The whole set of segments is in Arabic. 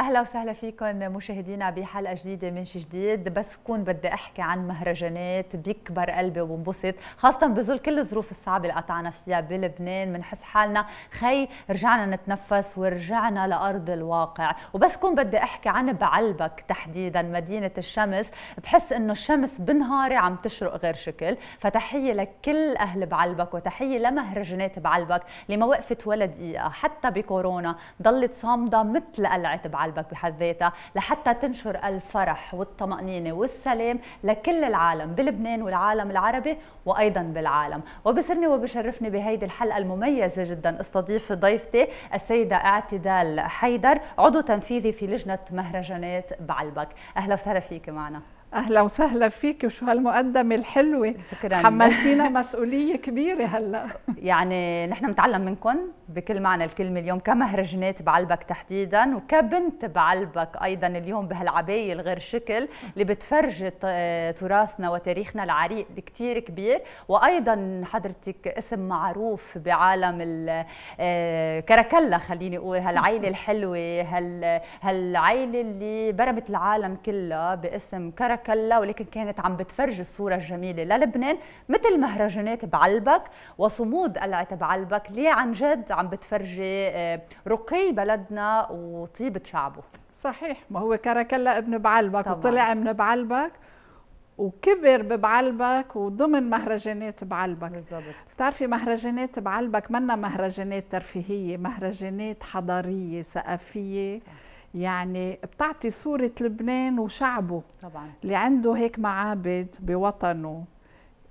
اهلا وسهلا فيكم مشاهدينا بحلقه جديده من شي جديد بس كون بدي احكي عن مهرجانات بيكبر قلبي وبنبسط خاصه بظل كل الظروف الصعبه اللي قطعنا فيها بلبنان بنحس حالنا خي رجعنا نتنفس ورجعنا لارض الواقع وبس كون بدي احكي عن بعلبك تحديدا مدينه الشمس بحس انه الشمس بنهاري عم تشرق غير شكل فتحيه لكل اهل بعلبك وتحيه لمهرجانات بعلبك اللي ما وقفت ولا دقيقه حتى بكورونا ضلت صامده مثل قلعه بعلبك قلبك بحد ذاتها لحتى تنشر الفرح والطمأنينة والسلام لكل العالم بلبنان والعالم العربي وأيضا بالعالم وبسرني وبشرفني بهيدي الحلقة المميزة جدا استضيف ضيفتي السيدة اعتدال حيدر عضو تنفيذي في لجنة مهرجانات بعلبك أهلا وسهلا فيك معنا اهلا وسهلا فيك وشو هالمقدمه الحلوه شكرا حملتينا مسؤوليه كبيره هلا يعني نحن بنتعلم منكم بكل معنى الكلمه اليوم كمهرجانات بعلبك تحديدا وكبنت بعلبك ايضا اليوم بهالعبايه الغير شكل اللي بتفرجي تراثنا وتاريخنا العريق بكثير كبير وايضا حضرتك اسم معروف بعالم الكركلة آه، خليني اقول هالعيله الحلوه هالعيله اللي برمت العالم كلها باسم كركلا كلها ولكن كانت عم بتفرجي الصوره الجميله للبنان مثل مهرجانات بعلبك وصمود قلعه بعلبك اللي عن جد عم بتفرجي آه، رقي بلدنا وطيبه شعبه صحيح ما هو كاراكلا ابن بعلبك طبعا. وطلع من بعلبك وكبر ببعلبك وضمن مهرجانات بعلبك بالضبط بتعرفي مهرجانات بعلبك منا مهرجانات ترفيهيه مهرجانات حضاريه ثقافيه يعني بتعطي صورة لبنان وشعبه طبعا اللي عنده هيك معابد بوطنه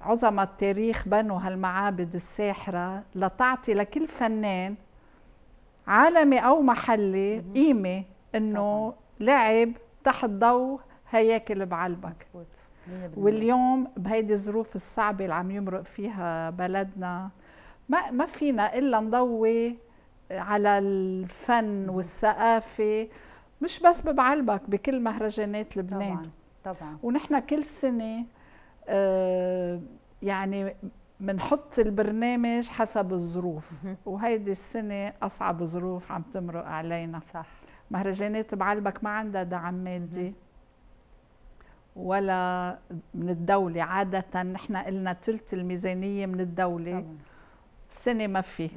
عظمة التاريخ بنوا هالمعابد الساحرة لتعطي لكل فنان عالمي أو محلي قيمة إنه لعب تحت ضوء هياكل بعلبك واليوم بهيدي الظروف الصعبة اللي عم يمرق فيها بلدنا ما ما فينا إلا نضوي على الفن والثقافة مش بس ببعلبك بكل مهرجانات لبنان طبعا طبعا ونحن كل سنه آه، يعني بنحط البرنامج حسب الظروف وهيدي السنه اصعب ظروف عم تمرق علينا صح مهرجانات بعلبك ما عندها دعم مادي ولا من الدولة عادة نحن قلنا تلت الميزانية من الدولة طبعا. سنة ما في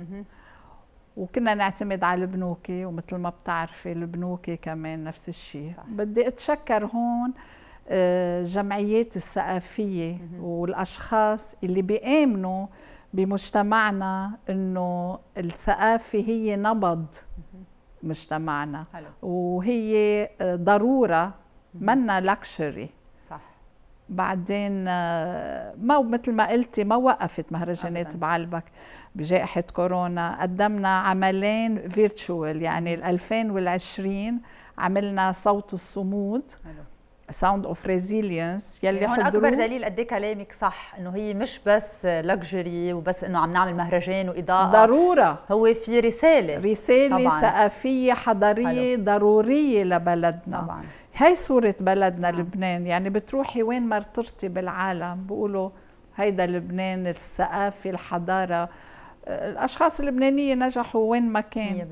وكنا نعتمد على البنوكي ومثل ما بتعرفي البنوكي كمان نفس الشيء بدي اتشكر هون الجمعيات آه، الثقافية والأشخاص اللي بيآمنوا بمجتمعنا أنه الثقافة هي نبض مجتمعنا حلو. وهي آه، ضرورة منا لكشري بعدين آه، ما مثل ما قلتي ما وقفت مهرجانات بعلبك بجائحة كورونا قدمنا عملين فيرتشوال يعني ال 2020 عملنا صوت الصمود حلو. ساوند اوف ريزيلينس يلي يعني هون اكبر دليل قد ايه كلامك صح انه هي مش بس لكجري وبس انه عم نعمل مهرجان واضاءه ضروره هو في رساله رساله ثقافيه حضاريه حلو. ضروريه لبلدنا طبعا هي صوره بلدنا طبعاً. نعم. لبنان يعني بتروحي وين ما ترتي بالعالم بيقولوا هيدا لبنان الثقافه الحضاره الاشخاص اللبنانيه نجحوا وين ما كان 100%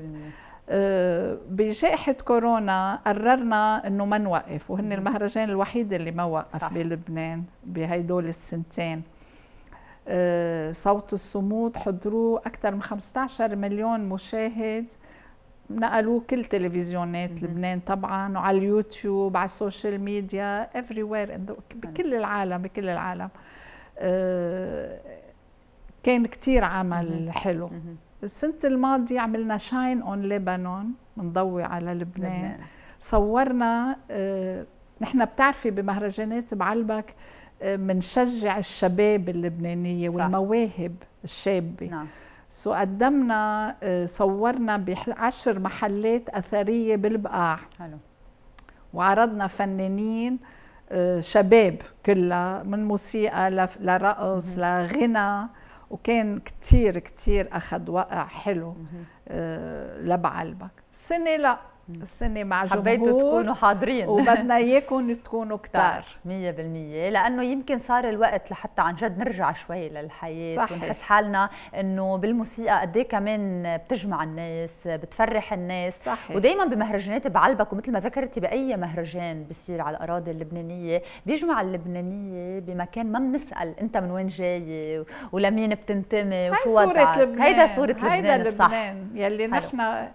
آه، بجائحة كورونا قررنا انه ما نوقف وهن المهرجان الوحيد اللي ما وقف صح. بلبنان بهيدول السنتين آه، صوت الصمود حضروه أكثر من 15 مليون مشاهد نقلوه كل تلفزيونات لبنان طبعا وعلى اليوتيوب على السوشيال ميديا everywhere بكل العالم بكل العالم آه، كان كثير عمل حلو السنة الماضية عملنا شاين اون ليبانون منضوي على لبنان, لبنان. صورنا آه نحن بتعرفي بمهرجانات بعلبك آه، منشجع الشباب اللبنانية صح. والمواهب الشابة نعم. سو قدمنا آه، صورنا بعشر محلات أثرية بالبقاع حلو. وعرضنا فنانين آه، شباب كلها من موسيقى لرقص لغنى وكان كتير كتير أخذ وقع حلو آه، لبعلبك السنة لا السنه مع جمهور حبيتوا تكونوا حاضرين وبدنا اياكم تكونوا كتار 100% طيب، لانه يمكن صار الوقت لحتى عن جد نرجع شوي للحياه صحيح. ونحس حالنا انه بالموسيقى قد إيه كمان بتجمع الناس بتفرح الناس صحيح. ودائما بمهرجانات بعلبك ومثل ما ذكرتي باي مهرجان بصير على الاراضي اللبنانيه بيجمع اللبنانيه بمكان ما بنسال انت من وين جاي ولمين بتنتمي وشو وضعك هيدا صوره لبنان هيدا صورة لبنان, هيدا لبنان لبنان يلي نحن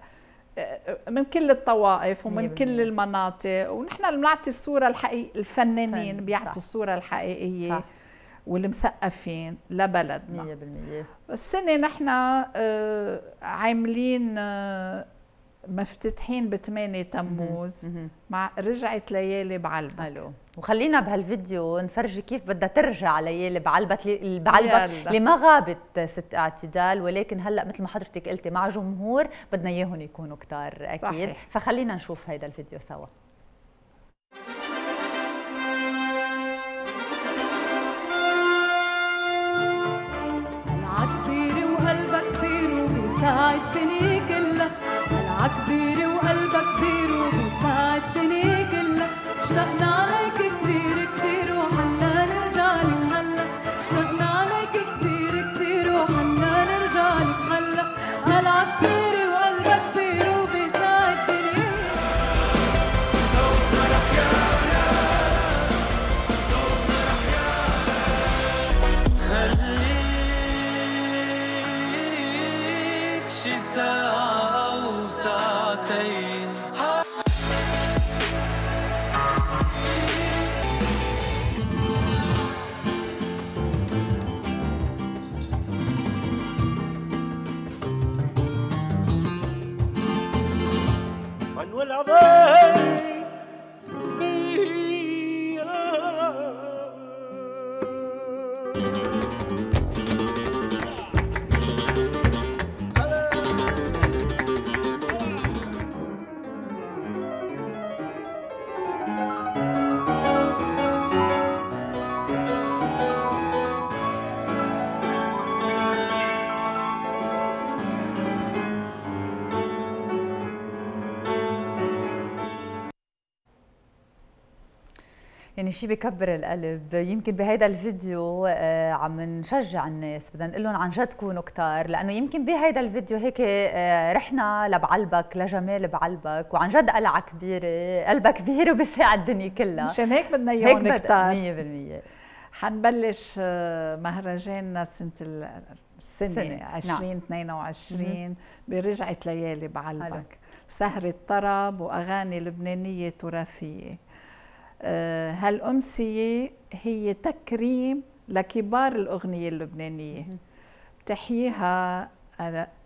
من كل الطوائف ومن كل المناطق ونحن اللي بنعطي الصوره الحقيقيه الفنانين بيعطوا الصوره الحقيقيه صح. والمثقفين لبلدنا 100% السنه نحن آه، عاملين آه، مفتتحين ب 8 تموز مع رجعت ليالي بعلبك الو وخلينا بهالفيديو نفرجي كيف بدها ترجع ليالي بعلبت بعلبك اللي ما غابت ست اعتدال ولكن هلا مثل ما حضرتك قلتي مع جمهور بدنا اياهم يكونوا كتار اكيد صحيح. فخلينا نشوف هيدا الفيديو سوا قلعة كبيرة وهلبة كبيرة وبساعدتني كلها قلعة كبيرة يعني شيء بكبر القلب يمكن بهيدا الفيديو آه، عم نشجع الناس بدنا نقول لهم عن جد كونوا كتار لانه يمكن بهيدا الفيديو هيك آه، رحنا لبعلبك لجمال بعلبك وعن جد قلعه كبيره قلبها كبير وبساع الدنيا كلها مشان هيك بدنا اياهم كتار 100% حنبلش آه، مهرجاننا سنه السنه 2022 نعم. برجعه ليالي بعلبك سهرة طرب وأغاني لبنانية تراثية آه، هالأمسية هي تكريم لكبار الأغنية اللبنانية تحييها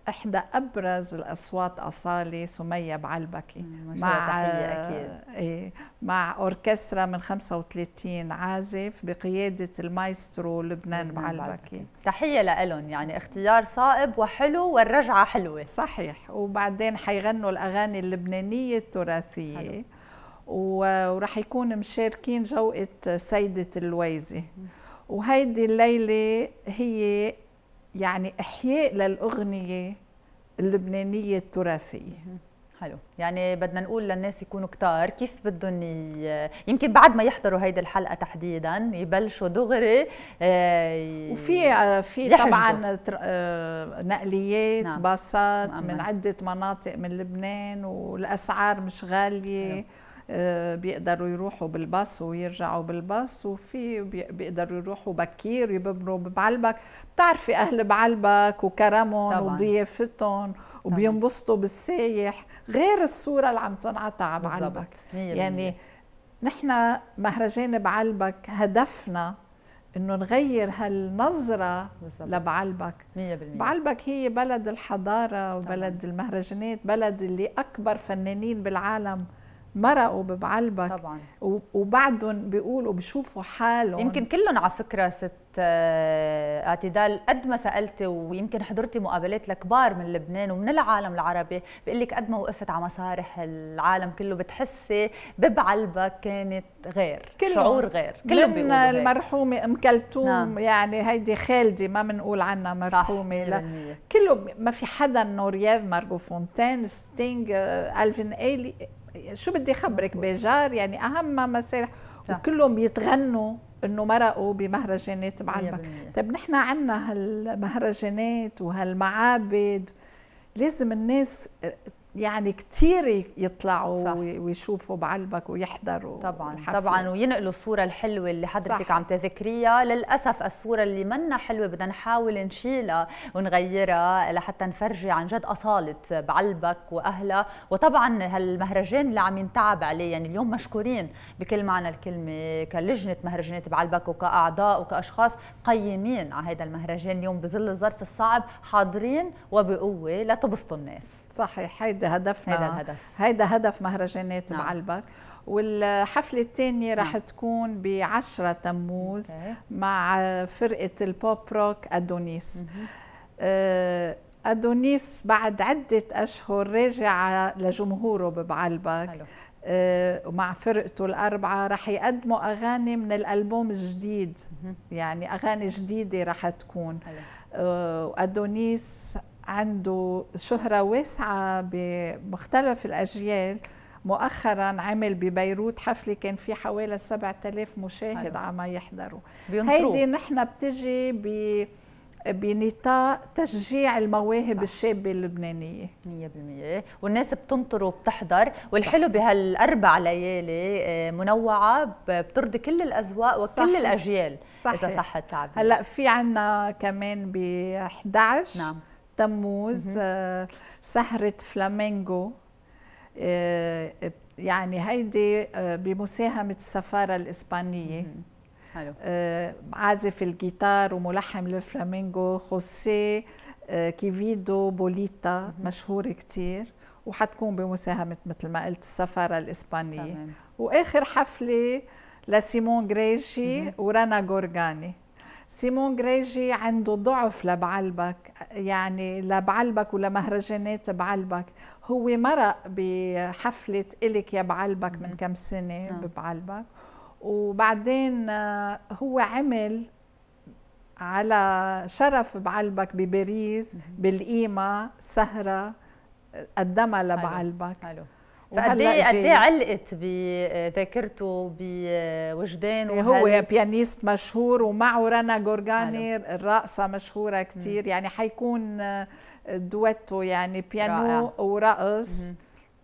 إحدى أبرز الأصوات أصالة سمية بعلبكي مع أكيد. آه، إيه، مع أوركسترا من 35 عازف بقيادة المايسترو لبنان, بعلبكي. بعلبكي تحية لهم يعني اختيار صائب وحلو والرجعة حلوة صحيح وبعدين حيغنوا الأغاني اللبنانية التراثية حلو. وراح يكون مشاركين جوقة سيدة الويزي وهيدي الليلة هي يعني إحياء للأغنية اللبنانية التراثية حلو يعني بدنا نقول للناس يكونوا كتار كيف بدهم ي... يمكن بعد ما يحضروا هيدي الحلقه تحديدا يبلشوا دغري آه، ي... وفي آه، في طبعا آه، نقليات نعم. باصات نعم، من نعم. عده مناطق من لبنان والاسعار مش غاليه حلو. بيقدروا يروحوا بالباص ويرجعوا بالباص وفي بيقدروا يروحوا بكير يبمروا بعلبك بتعرفي اهل بعلبك وكرمهم وضيافتهم وبينبسطوا بالسايح غير الصوره اللي عم تنعطى على بعلبك يعني نحن مهرجان بعلبك هدفنا انه نغير هالنظره بالزبط. لبعلبك 100% بعلبك هي بلد الحضاره وبلد طبعا. المهرجانات بلد اللي اكبر فنانين بالعالم مرقوا ببعلبك طبعا وبعدهم بيقولوا بشوفوا حالهم يمكن كلهم على فكره ست آه، اعتدال قد ما سالتي ويمكن حضرتي مقابلات لكبار من لبنان ومن العالم العربي بيقول لك قد ما وقفت على مسارح العالم كله بتحسي ببعلبك كانت غير كله شعور غير كلهم من المرحومه ام كلثوم نعم. يعني هيدي خالدي ما بنقول عنها مرحومه لا كله ما في حدا نورييف مارغو فونتين ستينج آه، الفين ايلي شو بدي خبرك بيجار يعني اهم مسارح وكلهم بيتغنوا انه مرقوا بمهرجانات معلبك طيب نحن عندنا هالمهرجانات وهالمعابد لازم الناس يعني كثير يطلعوا صح. ويشوفوا بعلبك ويحضروا طبعا الحفلة. طبعا وينقلوا الصوره الحلوه اللي حضرتك صح. عم تذكريها للاسف الصوره اللي منا حلوه بدنا نحاول نشيلها ونغيرها لحتى نفرجي عن جد اصاله بعلبك واهلها وطبعا هالمهرجان اللي عم ينتعب عليه يعني اليوم مشكورين بكل معنى الكلمه كلجنه مهرجانات بعلبك وكاعضاء وكاشخاص قيمين على هذا المهرجان اليوم بظل الظرف الصعب حاضرين وبقوه لتبسطوا الناس صحيح هيدا هدفنا هيدا الهدف هيدا هدف مهرجانات نعم. بعلبك والحفلة الثانية نعم. رح تكون ب 10 تموز مكي. مع فرقة البوب روك أدونيس آه، أدونيس بعد عدة أشهر راجع لجمهوره ببعلبك آه، ومع فرقته الأربعة رح يقدموا أغاني من الألبوم الجديد يعني أغاني جديدة رح تكون آه، وأدونيس عنده شهرة واسعة بمختلف الأجيال مؤخرا عمل ببيروت حفله كان في حوالي 7000 مشاهد أيوة. عم يحضروا هيدي نحن بتجي ب بنطاق تشجيع المواهب صح. الشابة اللبنانية 100% والناس بتنطر وبتحضر والحلو بهالأربع ليالي آه، منوعة بترضي كل الأذواق وكل صحيح. الأجيال صحيح. إذا صح التعبير هلأ في عنا كمان ب 11 نعم تموز آه، سهرة فلامينغو آه، يعني هيدي آه، بمساهمة السفارة الإسبانية حلو. عازف الجيتار وملحم الفلامينغو خوسيه كيفيدو بوليتا مشهور كتير وحتكون بمساهمة مثل ما قلت السفارة الإسبانية تمام. وآخر حفلة لسيمون غريجي ورانا غورغاني سيمون جريجي عنده ضعف لبعلبك يعني لبعلبك ولمهرجانات بعلبك هو مرق بحفلة إلك يا بعلبك من كم سنة آه. ببعلبك وبعدين آه، هو عمل على شرف بعلبك بباريس بالقيمة سهرة قدمها لبعلبك حلو. حلو. فقد ايه قد ايه علقت بذاكرته بوجدانه هو هل... بيانيست مشهور ومعه رنا جورجاني الرقصه مشهوره كثير يعني حيكون دويتو يعني بيانو ورقص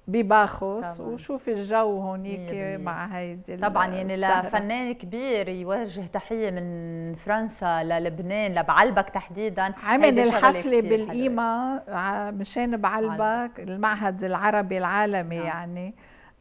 بباخوس طبعاً. وشوفي الجو هونيك مع هيدي طبعا يعني لفنان كبير يوجه تحيه من فرنسا للبنان لبعلبك تحديدا عمل الحفله بالقيمه مشان بعلبك المعهد العربي العالمي نعم. يعني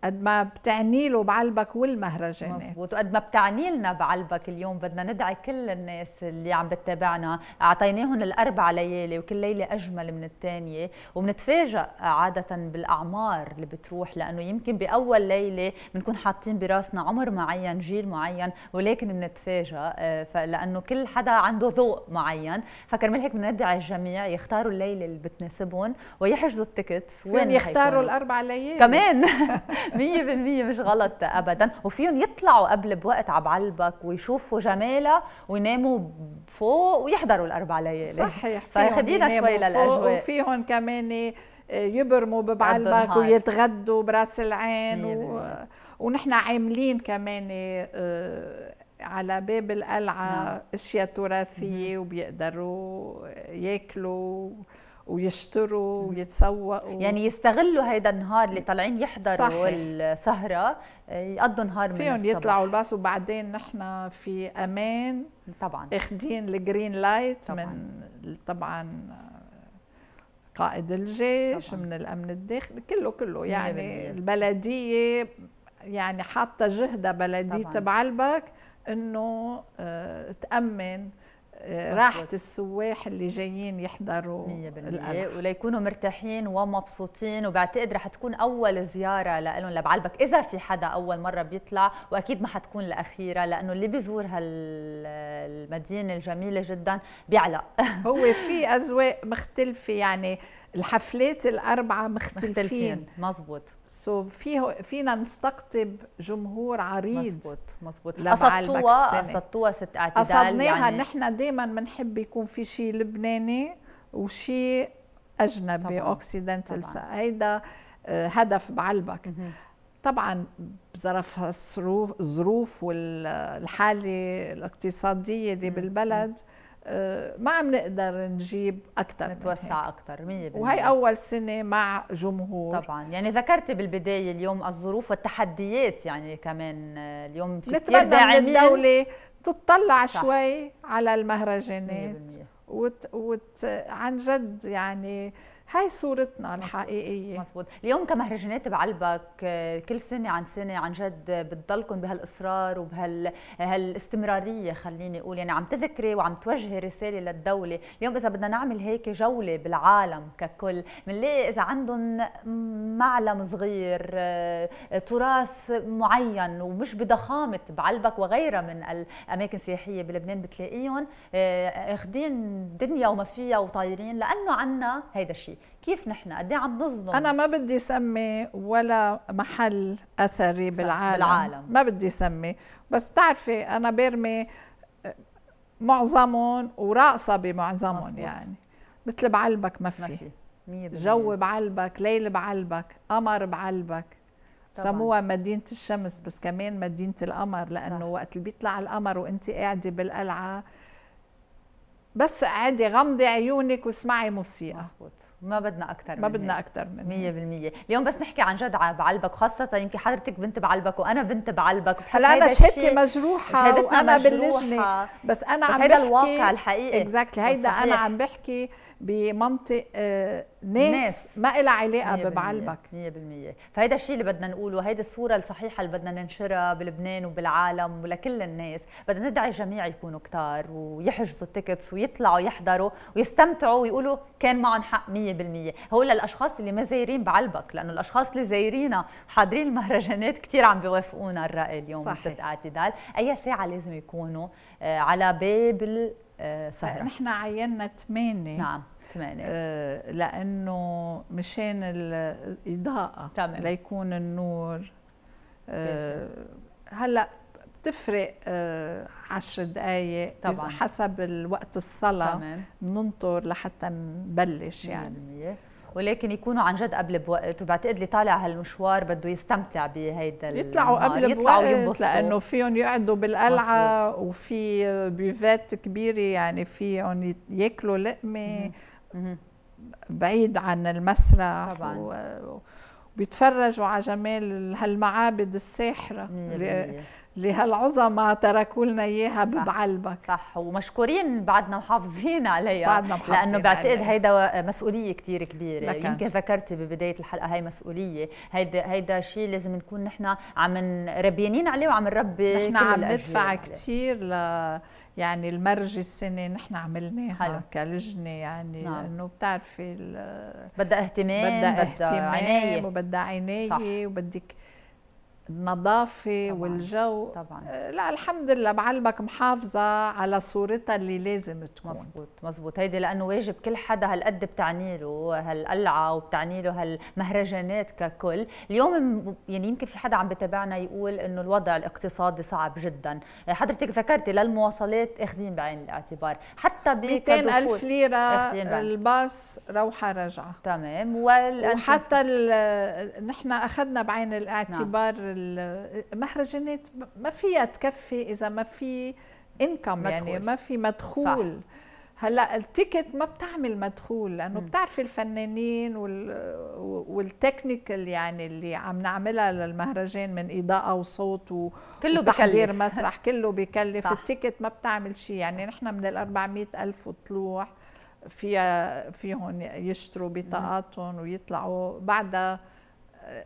قد ما بتعني له بعلبك والمهرجانات مضبوط وقد ما بتعني لنا بعلبك اليوم بدنا ندعي كل الناس اللي عم بتتابعنا اعطيناهم الاربع ليالي وكل ليله اجمل من الثانيه وبنتفاجئ عاده بالاعمار اللي بتروح لانه يمكن باول ليله بنكون حاطين براسنا عمر معين جيل معين ولكن بنتفاجئ آه، لانه كل حدا عنده ذوق معين فكرمال هيك بندعي الجميع يختاروا الليله اللي بتناسبهم ويحجزوا التيكتس وين يختاروا الاربع ليالي كمان 100% مش غلط ابدا وفيهم يطلعوا قبل بوقت على بعلبك ويشوفوا جمالها ويناموا فوق ويحضروا الاربع ليالي صحيح فخدينا شوي للاجواء وفيهم كمان آه، يبرموا ببعلبك ويتغدوا براس العين و... ونحن عاملين كمان آه، على باب القلعه نعم. اشياء تراثيه وبيقدروا ياكلوا ويشتروا ويتسوقوا يعني يستغلوا هيدا النهار اللي طالعين يحضروا السهره آه، يقضوا نهار من الصبح. يطلعوا الباص وبعدين نحن في امان طبعا اخذين الجرين لايت طبعا. من طبعا آه، قائد الجيش طبعا. من الامن الداخلي كله كله يعني البلديه يعني حاطه جهدها بلديه بعلبك انه آه، تامن آه، راحه السواح اللي جايين يحضروا 100% وليكونوا مرتاحين ومبسوطين وبعتقد رح تكون اول زياره لهم لبعلبك اذا في حدا اول مره بيطلع واكيد ما حتكون الاخيره لانه اللي بيزور هالمدينه الجميله جدا بيعلق هو في أزواق مختلفه يعني الحفلات الاربعه مختلفين, مختلفين. مزبوط سو so فيه فينا نستقطب جمهور عريض مزبوط مزبوط قصدتوها قصدتوها ست اعتدال قصدناها يعني... نحن دائما بنحب يكون في شيء لبناني وشيء اجنبي اوكسيدنتال هيدا آه، هدف بعلبك طبعا بظرف الظروف والحاله الاقتصاديه اللي بالبلد مم. آه، ما عم نقدر نجيب اكثر نتوسع اكثر 100% وهي اول سنه مع جمهور طبعا يعني ذكرتي بالبدايه اليوم الظروف والتحديات يعني كمان آه، اليوم في كثير داعمين الدوله تطلع صح. شوي على المهرجانات وت... وت... عن جد يعني هاي صورتنا الحقيقيه مزبوط اليوم كمهرجانات بعلبك آه، كل سنه عن سنه عن جد بتضلكم بهالاصرار وبهالاستمراريه خليني اقول يعني عم تذكري وعم توجهي رساله للدوله اليوم اذا بدنا نعمل هيك جوله بالعالم ككل بنلاقي اذا عندهم معلم صغير آه، تراث معين ومش بضخامه بعلبك وغيرها من الاماكن السياحيه بلبنان بتلاقيهم آه، اخذين دنيا وما فيها وطايرين لانه عنا هيدا الشيء كيف نحن قد إيه عم نظلم انا ما بدي سمي ولا محل اثري بالعالم بالعالم ما بدي سمي بس بتعرفي انا برمي معظمهم وراقصه بمعظمهم يعني مثل بعلبك ما في, ما في. جو بعلبك ليل بعلبك قمر بعلبك سموها مدينة الشمس بس كمان مدينة القمر لأنه صح. وقت اللي بيطلع القمر وأنت قاعدة بالقلعة بس قاعدة غمضي عيونك واسمعي موسيقى مصبوط. ما بدنا اكثر ما بدنا اكثر من 100% اليوم بس نحكي عن جد بعلبك خاصه يمكن حضرتك بنت بعلبك وانا بنت بعلبك هلا انا شهادتي مجروحه وانا مجروحة باللجنه بس انا بس عم بحكي هذا الواقع الحقيقي اكزاكتلي exactly. هيدا انا عم بحكي بمنطق آه، ناس, ناس. ما لها علاقه ببعلبك 100% فهيدا الشيء اللي بدنا نقوله هيدي الصوره الصحيحه اللي بدنا ننشرها بلبنان وبالعالم ولكل الناس بدنا ندعي الجميع يكونوا كتار ويحجزوا التيكتس ويطلعوا يحضروا ويستمتعوا ويقولوا كان معهم حق 100% هول الاشخاص اللي ما زايرين بعلبك لانه الاشخاص اللي زايرينا حاضرين المهرجانات كثير عم بيوافقونا الراي اليوم صحيح. اعتدال اي ساعه لازم يكونوا آه، على باب السهره آه، نحن عينا 8 نعم ثمانية آه لانه مشان الاضاءه تمام. ليكون النور آه هلا بتفرق 10 آه، عشر دقائق طبعا حسب الوقت الصلاه بننطر لحتى نبلش يعني 100%. ولكن يكونوا عن جد قبل بوقت وبعتقد اللي طالع هالمشوار بده يستمتع بهيدا يطلعوا قبل بوقت لانه فيهم يقعدوا بالقلعه مصبوط. وفي بيفات كبيره يعني فيهم ياكلوا لقمه بعيد عن المسرح طبعا. و... بيتفرجوا على جمال هالمعابد الساحرة اللي, هالعظمة تركوا لنا إياها ببعلبك صح ومشكورين بعدنا محافظين عليها بعدنا محافظين لأنه بعتقد هيدا مسؤولية كتير كبيرة لكن. يمكن ذكرتي ببداية الحلقة هاي مسؤولية هيدا هيدا شيء لازم نكون نحن عم ربيانين عليه وعم نربي نحن عم ندفع كتير ل يعني المرج السنه نحن عملناها كلجنه يعني نعم. لانه بتعرفي بدها اهتمام بدها اهتمام وبدها عنايه وبدك النظافة طبعاً. والجو طبعا آه، لا الحمد لله بعلبك محافظة على صورتها اللي لازم تكون مزبوط مزبوط هيدي لأنه واجب كل حدا هالقد بتعني له هالقلعة وبتعني له هالمهرجانات ككل اليوم يعني يمكن في حدا عم بتابعنا يقول إنه الوضع الاقتصادي صعب جدا حضرتك ذكرتي للمواصلات اخذين بعين الاعتبار حتى ب 200000 ليرة الباص روحة رجعة تمام وحتى نحن أخذنا بعين نعم. الاعتبار نعم. المهرجانات ما فيها تكفي اذا ما في انكم يعني ما في مدخول صح. هلا التيكت ما بتعمل مدخول لانه بتعرفي الفنانين وال... والتكنيكال يعني اللي عم نعملها للمهرجان من اضاءه وصوت و... كله وتحضير بكلف. مسرح كله بكلف التيكت ما بتعمل شيء يعني نحن من ال الف وطلوع فيها فيهم يشتروا بطاقاتهم ويطلعوا بعدها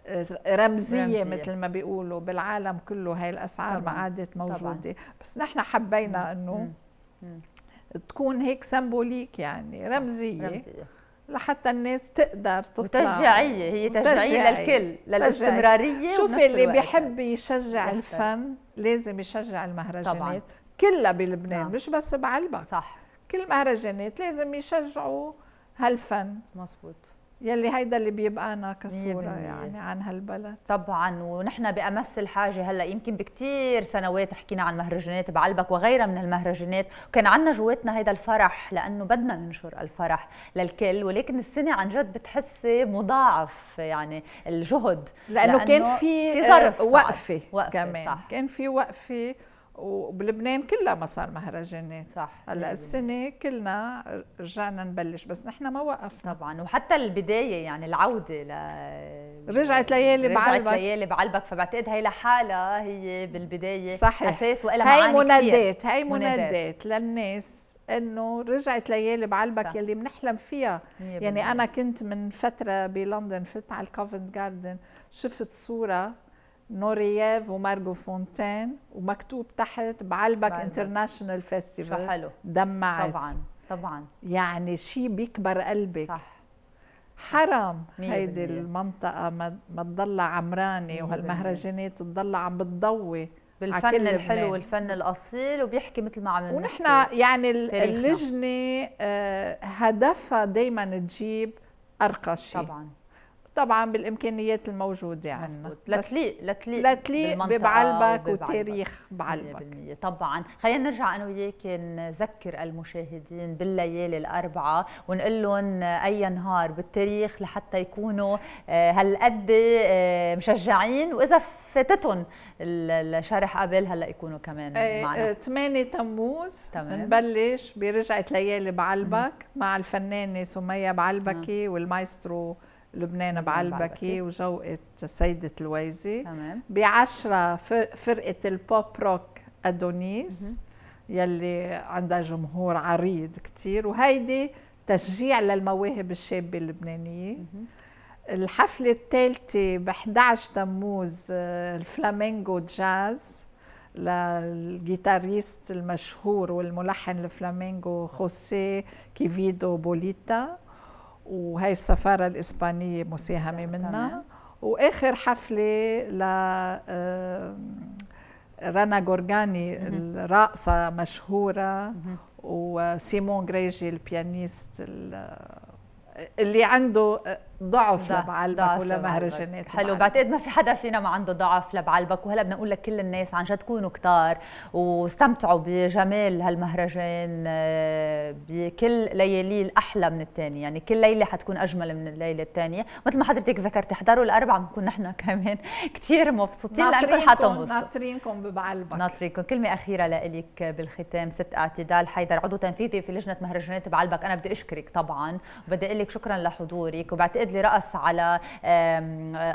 رمزية, رمزية مثل ما بيقولوا بالعالم كله هاي الأسعار ما عادت موجودة طبعاً. بس نحن حبينا أنه تكون هيك سمبوليك يعني رمزية, رمزية. لحتى الناس تقدر تطلع وتشجيعية هي تشجيعية للكل للاستمرارية شوفي اللي بيحب يشجع يحتر. الفن لازم يشجع المهرجانات طبعاً. كلها بلبنان نعم. مش بس بعلبك صح كل المهرجانات لازم يشجعوا هالفن مظبوط يلي هيدا اللي بيبقى بيبقانا كصوره يعني عن هالبلد طبعا ونحن بامس الحاجه هلا يمكن بكثير سنوات حكينا عن مهرجانات بعلبك وغيرها من المهرجانات وكان عندنا جواتنا هيدا الفرح لانه بدنا ننشر الفرح للكل ولكن السنه عن جد بتحسي مضاعف يعني الجهد لأنه, لانه كان في, في ظرف وقفه كمان صح. كان في وقفه وبلبنان كلها ما صار مهرجانات صح هلا السنه كلنا رجعنا نبلش بس نحن ما وقفنا طبعا وحتى البدايه يعني العوده ل رجعت ليالي رجعت بعلبك رجعت ليالي بعلبك فبعتقد هي لحالها هي بالبدايه صحيح. اساس والها معاني هي منادات هي منادات للناس انه رجعت ليالي بعلبك صح. يلي بنحلم فيها يعني انا كنت من فتره بلندن فت على الكوفنت جاردن شفت صوره نورييف ومارجو فونتين ومكتوب تحت بعلبك انترناشونال فيستيفال شو حلو دمعت طبعا طبعا يعني شيء بيكبر قلبك صح حرام هيدي المنطقة ما تضلها عمرانة وهالمهرجانات تضلها عم بتضوي بالفن الحلو والفن الاصيل وبيحكي مثل ما عم ونحن يعني اللجنه آه، هدفها دائما تجيب ارقى شيء طبعا طبعا بالامكانيات الموجوده عندنا لتليق لتليق لتليق بعلبك وتاريخ بعلبك طبعا خلينا نرجع انا وياك نذكر المشاهدين بالليالي الاربعه ونقول لهم اي نهار بالتاريخ لحتى يكونوا آه، هالقد آه، مشجعين واذا فاتتهم الشرح قبل هلا يكونوا كمان آه، معنا 8 تموز تمام. نبلش برجعه ليالي بعلبك مع الفنانه سميه بعلبكي والمايسترو لبنان بعلبكي وجوقة سيدة الويزي تمام بعشرة فرقة البوب روك أدونيس يلي عندها جمهور عريض كتير وهيدي تشجيع للمواهب الشابة اللبنانية الحفلة الثالثة ب 11 تموز آه، الفلامينغو جاز للجيتاريست المشهور والملحن الفلامينغو خوسيه كيفيدو بوليتا وهي السفارة الإسبانية مساهمة منا وآخر حفلة ل رنا جورجاني الراقصة مشهورة وسيمون غريجي البيانيست اللي عنده ضعف لبعلبك ولا مهرجانات حلو بعتقد ما في حدا فينا ما عنده ضعف لبعلبك وهلا بدنا نقول لكل كل الناس عن جد كونوا كتار واستمتعوا بجمال هالمهرجان آه، بكل لياليه الاحلى من الثانيه يعني كل ليله حتكون اجمل من الليله الثانيه مثل ما حضرتك ذكرت احضروا الاربعه بنكون نحن كمان كثير مبسوطين لانكم حتنبسطوا ناطرينكم ببعلبك ناطرينكم كلمه اخيره لإلك بالختام ست اعتدال حيدر عضو تنفيذي في لجنه مهرجانات بعلبك انا بدي اشكرك طبعا وبدي اقول لك لك شكرا لحضورك وبعتقد لي رأس على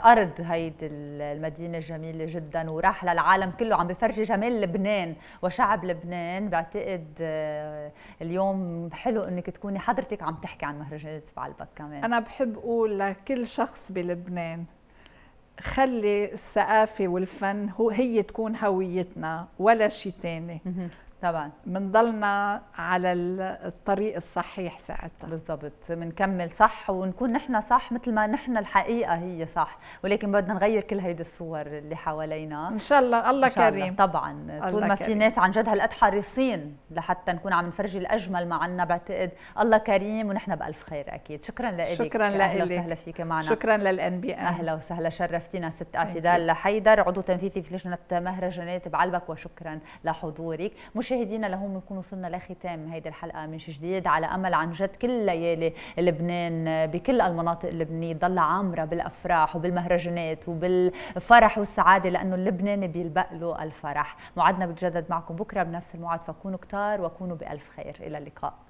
أرض هيدي المدينة الجميلة جدا وراح للعالم كله عم بفرجي جمال لبنان وشعب لبنان بعتقد آه، اليوم حلو أنك تكوني حضرتك عم تحكي عن مهرجانات بعلبك كمان أنا بحب أقول لكل شخص بلبنان خلي الثقافة والفن هو هي تكون هويتنا ولا شيء تاني طبعا بنضلنا على الطريق الصحيح ساعتها بالضبط بنكمل صح ونكون نحن صح مثل ما نحن الحقيقه هي صح ولكن بدنا نغير كل هيدي الصور اللي حوالينا ان شاء الله الله شاء كريم الله. طبعا الله طول ما كريم. في ناس عن جد هالقد حريصين لحتى نكون عم نفرجي الاجمل ما عنا بعتقد الله كريم ونحن بالف خير اكيد شكرا لك شكرا لك اهلا وسهلا فيك معنا شكرا للان بي اهلا وسهلا شرفتينا ست اعتدال لحيدر عضو تنفيذي في لجنه مهرجانات بعلبك وشكرا لحضورك مش مشاهدينا لهون بنكون وصلنا لختام هيدي الحلقه من جديد على امل عن جد كل ليالي لبنان بكل المناطق اللبنانيه تضل عامره بالافراح وبالمهرجانات وبالفرح والسعاده لانه اللبنان بيلبق له الفرح موعدنا بتجدد معكم بكره بنفس الموعد فكونوا كتار وكونوا بالف خير الى اللقاء